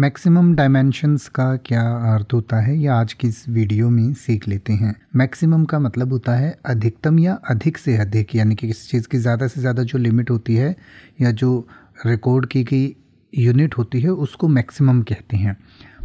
Maximum dimensions का क्या अर्थ होता है ये आज की इस वीडियो में सीख लेते हैं मैक्सिमम का मतलब होता है अधिकतम या अधिक से अधिक यानी कि किसी चीज़ की ज़्यादा से ज़्यादा जो लिमिट होती है या जो रिकॉर्ड की गई यूनिट होती है उसको मैक्सिमम कहते हैं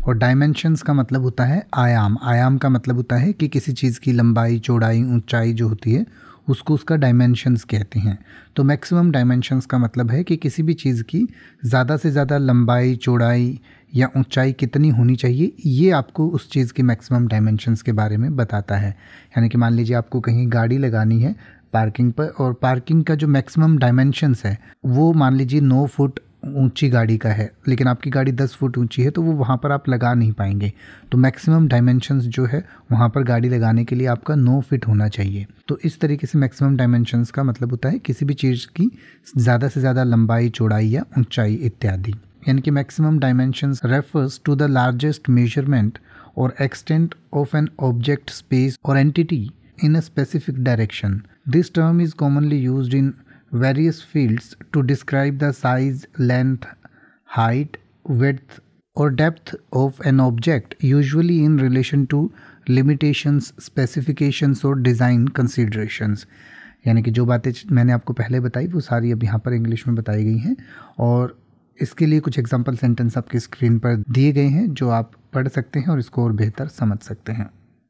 और डायमेंशंस का मतलब होता है आयाम आयाम का मतलब होता है कि किसी चीज़ की लंबाई चौड़ाई ऊंचाई जो होती है उसको उसका डायमेंशंस कहते हैं तो मैक्सिमम डायमेंशंस का मतलब है कि किसी भी चीज़ की ज़्यादा से ज़्यादा लंबाई चौड़ाई या ऊंचाई कितनी होनी चाहिए ये आपको उस चीज़ की मैक्सिमम डायमेंशंस के बारे में बताता है यानी कि मान लीजिए आपको कहीं गाड़ी लगानी है पार्किंग पर और पार्किंग का जो मैक्सिमम डायमेंशंस है वो मान लीजिए नौ फुट ऊंची गाड़ी का है लेकिन आपकी गाड़ी दस फुट ऊंची है तो वो वहाँ पर आप लगा नहीं पाएंगे तो मैक्सिमम डायमेंशंस जो है वहाँ पर गाड़ी लगाने के लिए आपका नौ फिट होना चाहिए तो इस तरीके से मैक्सिमम डायमेंशंस का मतलब होता है किसी भी चीज़ की ज़्यादा से ज़्यादा लंबाई चौड़ाई या ऊंचाई इत्यादि यानी कि maximum dimensions refers to the largest measurement or extent of an object space or entity in a specific direction this term is commonly use in various fields to describe the size, length, height, width, or depth of an object, usually in relation to limitations, specifications or design considerations. यानी कि जो बातें मैंने आपको पहले बताई वो सारी अब यहाँ पर इंग्लिश में बताई गई हैं और इसके लिए कुछ एग्जाम्पल सेंटेंस आपकी स्क्रीन पर दिए गए हैं जो आप पढ़ सकते हैं और इसको और बेहतर समझ सकते हैं